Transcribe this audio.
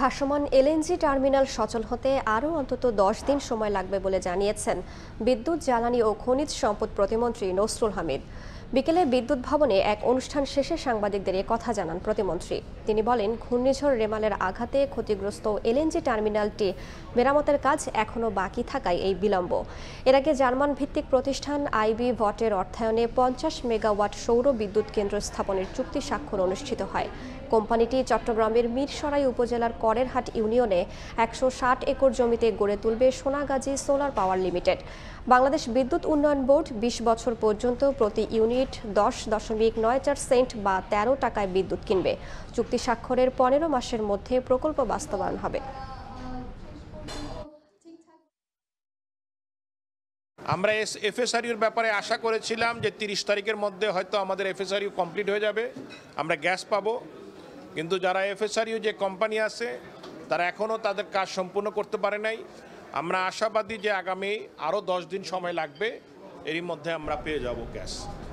ভাসমান LNG terminal সচল হতে আরও অন্তত দশ দিন সময় লাগবে বলে জানিয়েছেন বিদ্যুৎ জ্বালানি ও খনিজ সম্পদ প্রতিমন্ত্রী নসরুল হামিদ বিকেলে বিদ্যুৎ ভবনে এক অনুষ্ঠান শেষে সাংবাদিকদের এ কথা জানান প্রতিমন্ত্রী তিনি বলেন ঘূর্ণিঝড় রেমালের আঘাতে ক্ষতিগ্রস্ত এলএনজি টার্মিনালটি মেরামতের কাজ এখনও বাকি থাকায় এই বিলম্ব এর আগে জার্মান ভিত্তিক প্রতিষ্ঠান আইবি ভটের অর্থায়নে পঞ্চাশ মেগাওয়াট সৌর বিদ্যুৎ কেন্দ্র স্থাপনের চুক্তি স্বাক্ষর অনুষ্ঠিত হয় কোম্পানিটি চট্টগ্রামের মিরসরাই উপজেলার করেরহাট ইউনিয়নে একশো একর জমিতে গড়ে তুলবে Sonagazi solar power limited Bangladesh বিদ্যুৎ উন্নয়ন বোর্ড বিশ বছর পর্যন্ত প্রতি ইউনিট ইউনিট দশ দশমিক নয় চার সেন্ট বা ১৩ টাকায় বিদ্যুৎ কিনবে চুক্তি স্বাক্ষরের পনেরো মাসের মধ্যে প্রকল্প বাস্তবায়ন হবে আমরা এস এর ব্যাপারে আশা করেছিলাম যে তিরিশ তারিখের মধ্যে হয়তো আমাদের এফএসআরিউ কমপ্লিট হয়ে যাবে আমরা গ্যাস পাবো কিন্তু যারা এফএসআরিউ যে কোম্পানি আছে তারা এখনও তাদের কাজ সম্পূর্ণ করতে পারে নাই আমরা আশাবাদী যে আগামী আরও দশ দিন সময় লাগবে এরই মধ্যে আমরা পেয়ে যাব গ্যাস